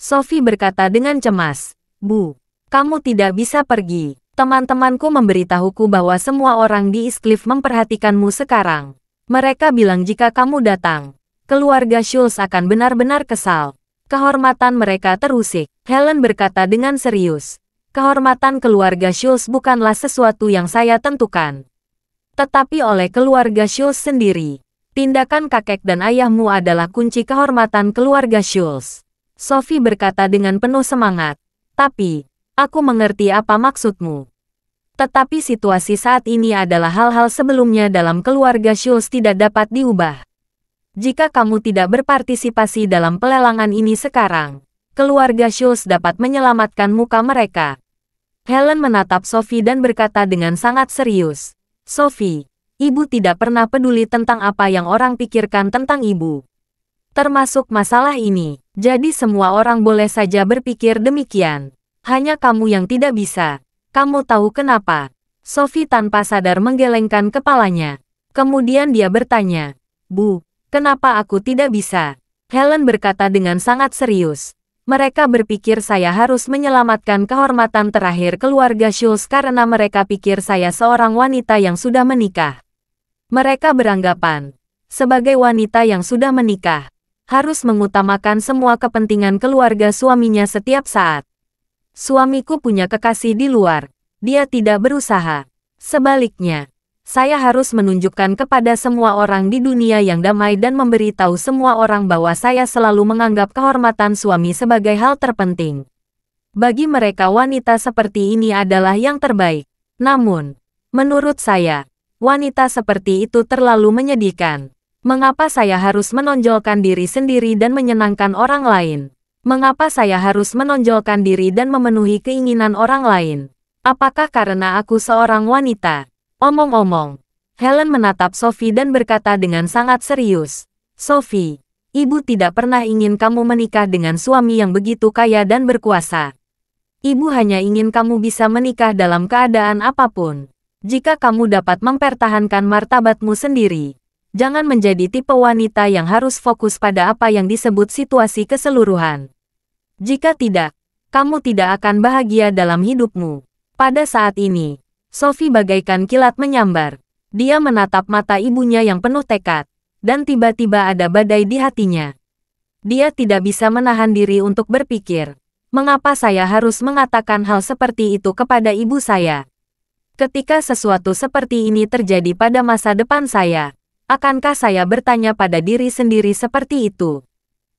S1: Sophie berkata dengan cemas, Bu, kamu tidak bisa pergi. Teman-temanku memberitahuku bahwa semua orang di East Cliff memperhatikanmu sekarang. Mereka bilang jika kamu datang, keluarga Schulz akan benar-benar kesal. Kehormatan mereka terusik, Helen berkata dengan serius. Kehormatan keluarga Schulz bukanlah sesuatu yang saya tentukan. Tetapi oleh keluarga Schulz sendiri. Tindakan kakek dan ayahmu adalah kunci kehormatan keluarga Schulz. Sophie berkata dengan penuh semangat. Tapi, Aku mengerti apa maksudmu. Tetapi situasi saat ini adalah hal-hal sebelumnya dalam keluarga Shuls tidak dapat diubah. Jika kamu tidak berpartisipasi dalam pelelangan ini sekarang, keluarga Shuls dapat menyelamatkan muka mereka. Helen menatap Sophie dan berkata dengan sangat serius, Sophie, ibu tidak pernah peduli tentang apa yang orang pikirkan tentang ibu. Termasuk masalah ini, jadi semua orang boleh saja berpikir demikian. Hanya kamu yang tidak bisa. Kamu tahu kenapa? Sophie tanpa sadar menggelengkan kepalanya. Kemudian dia bertanya, Bu, kenapa aku tidak bisa? Helen berkata dengan sangat serius. Mereka berpikir saya harus menyelamatkan kehormatan terakhir keluarga Schultz karena mereka pikir saya seorang wanita yang sudah menikah. Mereka beranggapan, sebagai wanita yang sudah menikah, harus mengutamakan semua kepentingan keluarga suaminya setiap saat. Suamiku punya kekasih di luar. Dia tidak berusaha. Sebaliknya, saya harus menunjukkan kepada semua orang di dunia yang damai dan memberitahu semua orang bahwa saya selalu menganggap kehormatan suami sebagai hal terpenting. Bagi mereka wanita seperti ini adalah yang terbaik. Namun, menurut saya, wanita seperti itu terlalu menyedihkan. Mengapa saya harus menonjolkan diri sendiri dan menyenangkan orang lain? Mengapa saya harus menonjolkan diri dan memenuhi keinginan orang lain? Apakah karena aku seorang wanita? Omong-omong, Helen menatap Sophie dan berkata dengan sangat serius, Sophie, ibu tidak pernah ingin kamu menikah dengan suami yang begitu kaya dan berkuasa. Ibu hanya ingin kamu bisa menikah dalam keadaan apapun. Jika kamu dapat mempertahankan martabatmu sendiri, jangan menjadi tipe wanita yang harus fokus pada apa yang disebut situasi keseluruhan. Jika tidak, kamu tidak akan bahagia dalam hidupmu. Pada saat ini, Sophie bagaikan kilat menyambar. Dia menatap mata ibunya yang penuh tekad, dan tiba-tiba ada badai di hatinya. Dia tidak bisa menahan diri untuk berpikir, mengapa saya harus mengatakan hal seperti itu kepada ibu saya? Ketika sesuatu seperti ini terjadi pada masa depan saya, akankah saya bertanya pada diri sendiri seperti itu?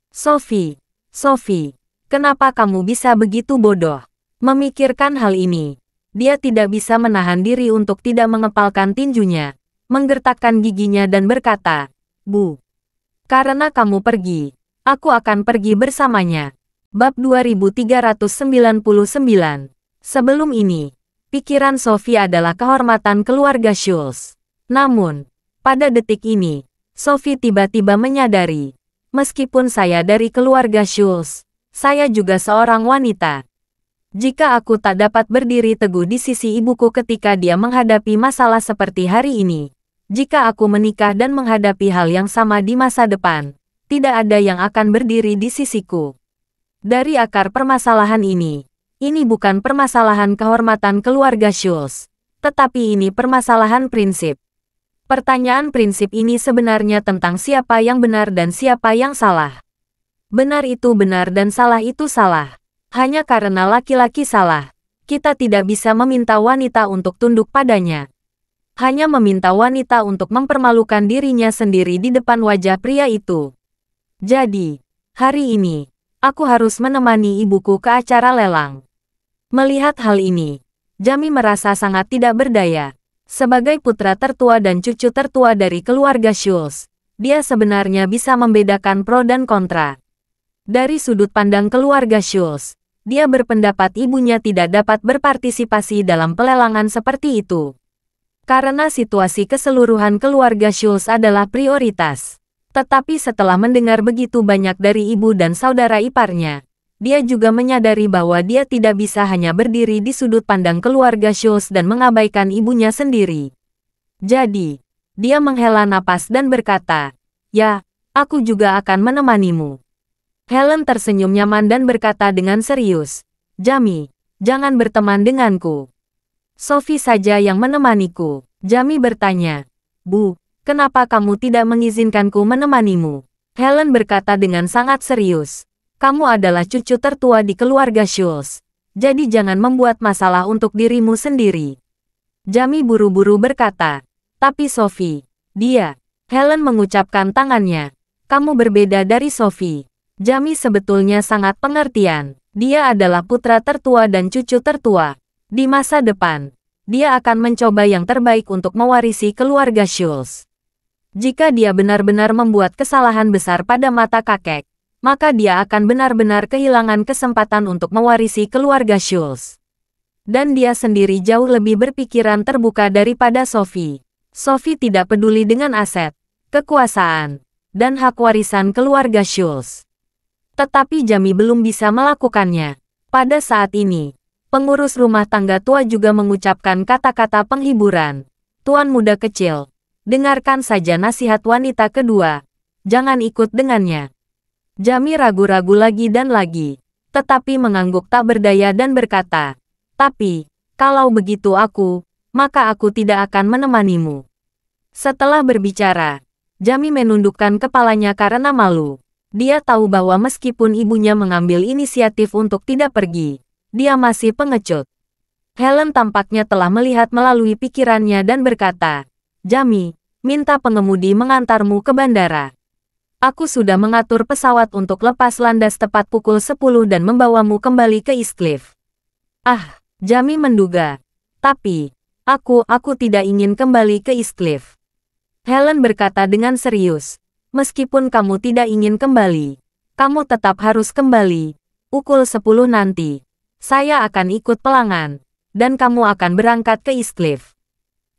S1: Sophie, Sophie, Kenapa kamu bisa begitu bodoh? Memikirkan hal ini, dia tidak bisa menahan diri untuk tidak mengepalkan tinjunya, menggertakkan giginya dan berkata, Bu, karena kamu pergi, aku akan pergi bersamanya. Bab 2399 Sebelum ini, pikiran Sophie adalah kehormatan keluarga Schulz. Namun, pada detik ini, Sophie tiba-tiba menyadari, meskipun saya dari keluarga Schulz, saya juga seorang wanita. Jika aku tak dapat berdiri teguh di sisi ibuku ketika dia menghadapi masalah seperti hari ini, jika aku menikah dan menghadapi hal yang sama di masa depan, tidak ada yang akan berdiri di sisiku. Dari akar permasalahan ini, ini bukan permasalahan kehormatan keluarga Schulz, tetapi ini permasalahan prinsip. Pertanyaan prinsip ini sebenarnya tentang siapa yang benar dan siapa yang salah. Benar itu benar dan salah itu salah. Hanya karena laki-laki salah, kita tidak bisa meminta wanita untuk tunduk padanya. Hanya meminta wanita untuk mempermalukan dirinya sendiri di depan wajah pria itu. Jadi, hari ini, aku harus menemani ibuku ke acara lelang. Melihat hal ini, Jami merasa sangat tidak berdaya. Sebagai putra tertua dan cucu tertua dari keluarga Schultz, dia sebenarnya bisa membedakan pro dan kontra. Dari sudut pandang keluarga Schulz, dia berpendapat ibunya tidak dapat berpartisipasi dalam pelelangan seperti itu. Karena situasi keseluruhan keluarga Schulz adalah prioritas. Tetapi setelah mendengar begitu banyak dari ibu dan saudara iparnya, dia juga menyadari bahwa dia tidak bisa hanya berdiri di sudut pandang keluarga Schulz dan mengabaikan ibunya sendiri. Jadi, dia menghela napas dan berkata, Ya, aku juga akan menemanimu. Helen tersenyum nyaman dan berkata dengan serius, Jami, jangan berteman denganku. Sophie saja yang menemaniku. Jami bertanya, Bu, kenapa kamu tidak mengizinkanku menemanimu? Helen berkata dengan sangat serius, Kamu adalah cucu tertua di keluarga Schulz, jadi jangan membuat masalah untuk dirimu sendiri. Jami buru-buru berkata, Tapi Sophie, dia, Helen mengucapkan tangannya, Kamu berbeda dari Sophie. Jami sebetulnya sangat pengertian. Dia adalah putra tertua dan cucu tertua. Di masa depan, dia akan mencoba yang terbaik untuk mewarisi keluarga Schulz. Jika dia benar-benar membuat kesalahan besar pada mata kakek, maka dia akan benar-benar kehilangan kesempatan untuk mewarisi keluarga Schulz. Dan dia sendiri jauh lebih berpikiran terbuka daripada Sophie. Sophie tidak peduli dengan aset, kekuasaan, dan hak warisan keluarga Schulz tetapi Jami belum bisa melakukannya. Pada saat ini, pengurus rumah tangga tua juga mengucapkan kata-kata penghiburan. Tuan muda kecil, dengarkan saja nasihat wanita kedua. Jangan ikut dengannya. Jami ragu-ragu lagi dan lagi, tetapi mengangguk tak berdaya dan berkata, Tapi, kalau begitu aku, maka aku tidak akan menemanimu. Setelah berbicara, Jami menundukkan kepalanya karena malu. Dia tahu bahwa meskipun ibunya mengambil inisiatif untuk tidak pergi, dia masih pengecut. Helen tampaknya telah melihat melalui pikirannya dan berkata, Jami, minta pengemudi mengantarmu ke bandara. Aku sudah mengatur pesawat untuk lepas landas tepat pukul 10 dan membawamu kembali ke East Ah, Jami menduga. Tapi, aku, aku tidak ingin kembali ke East Helen berkata dengan serius. Meskipun kamu tidak ingin kembali, kamu tetap harus kembali. Ukul 10 nanti, saya akan ikut pelangan, dan kamu akan berangkat ke East Cliff.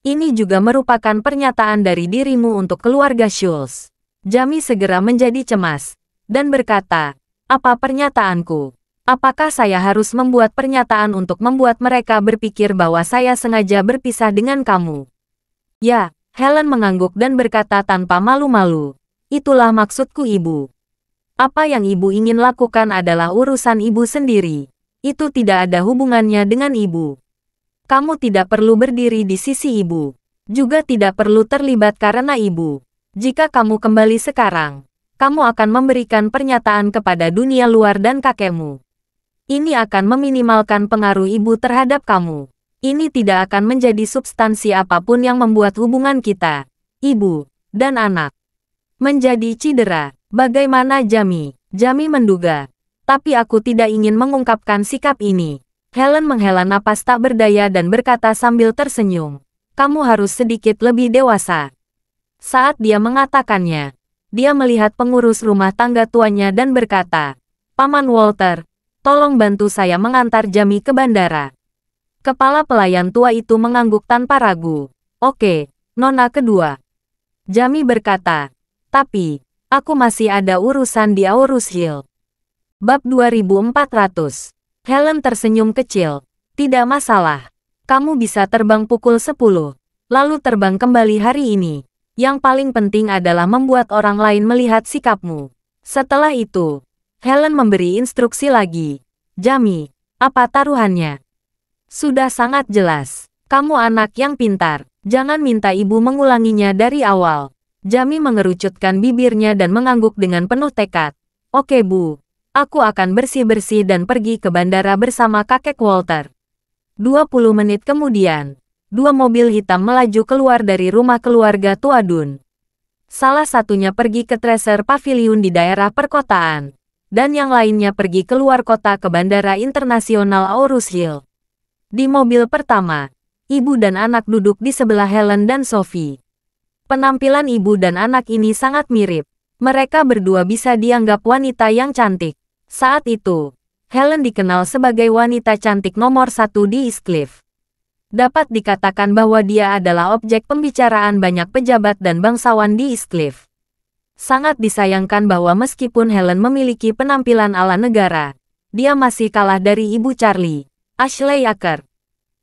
S1: Ini juga merupakan pernyataan dari dirimu untuk keluarga Schultz. Jami segera menjadi cemas, dan berkata, apa pernyataanku? Apakah saya harus membuat pernyataan untuk membuat mereka berpikir bahwa saya sengaja berpisah dengan kamu? Ya, Helen mengangguk dan berkata tanpa malu-malu. Itulah maksudku ibu. Apa yang ibu ingin lakukan adalah urusan ibu sendiri. Itu tidak ada hubungannya dengan ibu. Kamu tidak perlu berdiri di sisi ibu. Juga tidak perlu terlibat karena ibu. Jika kamu kembali sekarang, kamu akan memberikan pernyataan kepada dunia luar dan kakekmu. Ini akan meminimalkan pengaruh ibu terhadap kamu. Ini tidak akan menjadi substansi apapun yang membuat hubungan kita, ibu, dan anak menjadi cedera. Bagaimana Jami? Jami menduga. Tapi aku tidak ingin mengungkapkan sikap ini. Helen menghela napas tak berdaya dan berkata sambil tersenyum. Kamu harus sedikit lebih dewasa. Saat dia mengatakannya, dia melihat pengurus rumah tangga tuanya dan berkata, Paman Walter, tolong bantu saya mengantar Jami ke bandara. Kepala pelayan tua itu mengangguk tanpa ragu. Oke, nona kedua. Jami berkata, tapi, aku masih ada urusan di Aurus Hill. Bab 2400. Helen tersenyum kecil. Tidak masalah. Kamu bisa terbang pukul 10, lalu terbang kembali hari ini. Yang paling penting adalah membuat orang lain melihat sikapmu. Setelah itu, Helen memberi instruksi lagi. Jami, apa taruhannya? Sudah sangat jelas. Kamu anak yang pintar. Jangan minta ibu mengulanginya dari awal. Jami mengerucutkan bibirnya dan mengangguk dengan penuh tekad. Oke bu, aku akan bersih-bersih dan pergi ke bandara bersama kakek Walter. 20 menit kemudian, dua mobil hitam melaju keluar dari rumah keluarga Tua Dun. Salah satunya pergi ke Treasure Pavilion di daerah perkotaan, dan yang lainnya pergi keluar kota ke Bandara Internasional Aurus Hill. Di mobil pertama, ibu dan anak duduk di sebelah Helen dan Sophie. Penampilan ibu dan anak ini sangat mirip. Mereka berdua bisa dianggap wanita yang cantik. Saat itu, Helen dikenal sebagai wanita cantik nomor satu di East Cliff. Dapat dikatakan bahwa dia adalah objek pembicaraan banyak pejabat dan bangsawan di East Cliff. Sangat disayangkan bahwa meskipun Helen memiliki penampilan ala negara, dia masih kalah dari ibu Charlie, Ashley Acker.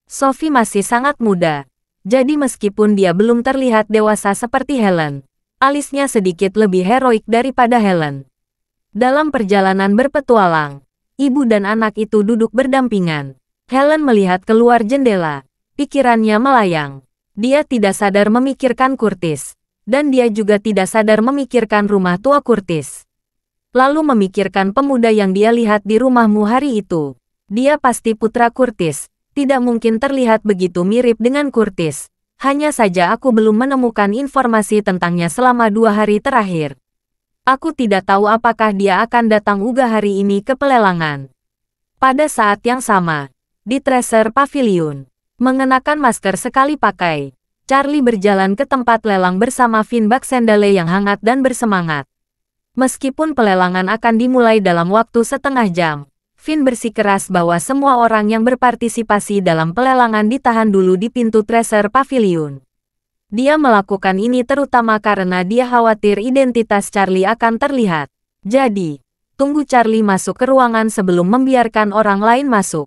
S1: Sophie masih sangat muda, jadi meskipun dia belum terlihat dewasa seperti Helen, alisnya sedikit lebih heroik daripada Helen. Dalam perjalanan berpetualang, ibu dan anak itu duduk berdampingan. Helen melihat keluar jendela, pikirannya melayang. Dia tidak sadar memikirkan Kurtis, dan dia juga tidak sadar memikirkan rumah tua Kurtis. Lalu memikirkan pemuda yang dia lihat di rumahmu hari itu. Dia pasti putra Kurtis, tidak mungkin terlihat begitu mirip dengan Kurtis. Hanya saja aku belum menemukan informasi tentangnya selama dua hari terakhir. Aku tidak tahu apakah dia akan datang uga hari ini ke pelelangan. Pada saat yang sama, di Tracer Pavilion, mengenakan masker sekali pakai, Charlie berjalan ke tempat lelang bersama Finback Sendale yang hangat dan bersemangat. Meskipun pelelangan akan dimulai dalam waktu setengah jam, Finn bersikeras bahwa semua orang yang berpartisipasi dalam pelelangan ditahan dulu di pintu Tracer Pavilion. Dia melakukan ini terutama karena dia khawatir identitas Charlie akan terlihat. Jadi, tunggu Charlie masuk ke ruangan sebelum membiarkan orang lain masuk.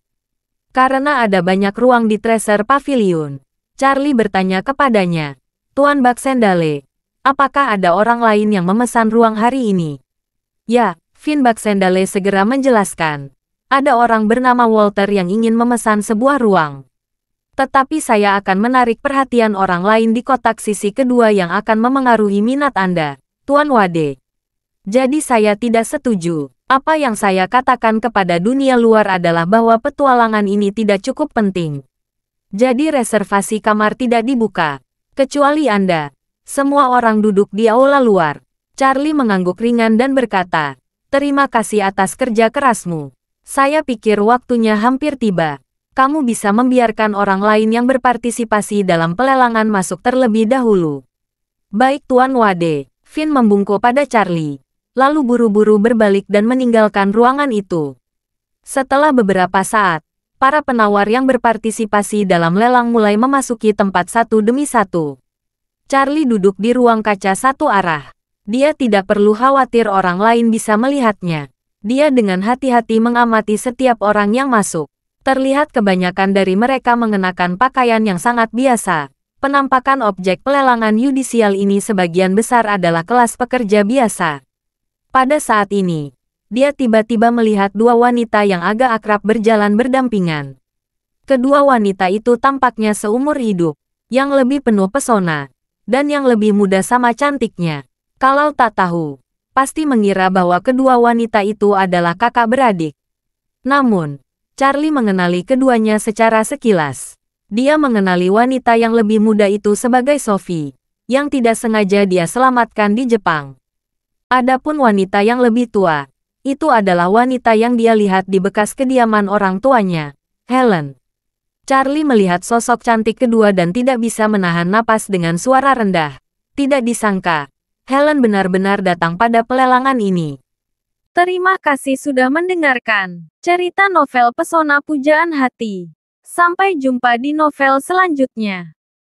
S1: Karena ada banyak ruang di Tracer Pavilion, Charlie bertanya kepadanya, Tuan Baksendale, apakah ada orang lain yang memesan ruang hari ini? Ya, Finn Baksendale segera menjelaskan. Ada orang bernama Walter yang ingin memesan sebuah ruang. Tetapi saya akan menarik perhatian orang lain di kotak sisi kedua yang akan memengaruhi minat Anda, Tuan Wade. Jadi saya tidak setuju. Apa yang saya katakan kepada dunia luar adalah bahwa petualangan ini tidak cukup penting. Jadi reservasi kamar tidak dibuka. Kecuali Anda. Semua orang duduk di aula luar. Charlie mengangguk ringan dan berkata, Terima kasih atas kerja kerasmu. Saya pikir waktunya hampir tiba. Kamu bisa membiarkan orang lain yang berpartisipasi dalam pelelangan masuk terlebih dahulu. Baik Tuan Wade, Finn membungkuk pada Charlie. Lalu buru-buru berbalik dan meninggalkan ruangan itu. Setelah beberapa saat, para penawar yang berpartisipasi dalam lelang mulai memasuki tempat satu demi satu. Charlie duduk di ruang kaca satu arah. Dia tidak perlu khawatir orang lain bisa melihatnya. Dia dengan hati-hati mengamati setiap orang yang masuk. Terlihat kebanyakan dari mereka mengenakan pakaian yang sangat biasa. Penampakan objek pelelangan yudisial ini sebagian besar adalah kelas pekerja biasa. Pada saat ini, dia tiba-tiba melihat dua wanita yang agak akrab berjalan berdampingan. Kedua wanita itu tampaknya seumur hidup, yang lebih penuh pesona, dan yang lebih muda sama cantiknya. Kalau tak tahu, pasti mengira bahwa kedua wanita itu adalah kakak beradik. Namun, Charlie mengenali keduanya secara sekilas. Dia mengenali wanita yang lebih muda itu sebagai Sophie, yang tidak sengaja dia selamatkan di Jepang. Adapun wanita yang lebih tua, itu adalah wanita yang dia lihat di bekas kediaman orang tuanya, Helen. Charlie melihat sosok cantik kedua dan tidak bisa menahan napas dengan suara rendah. Tidak disangka, Helen benar-benar datang pada pelelangan ini. Terima kasih sudah mendengarkan cerita novel Pesona Pujaan Hati. Sampai jumpa di novel selanjutnya.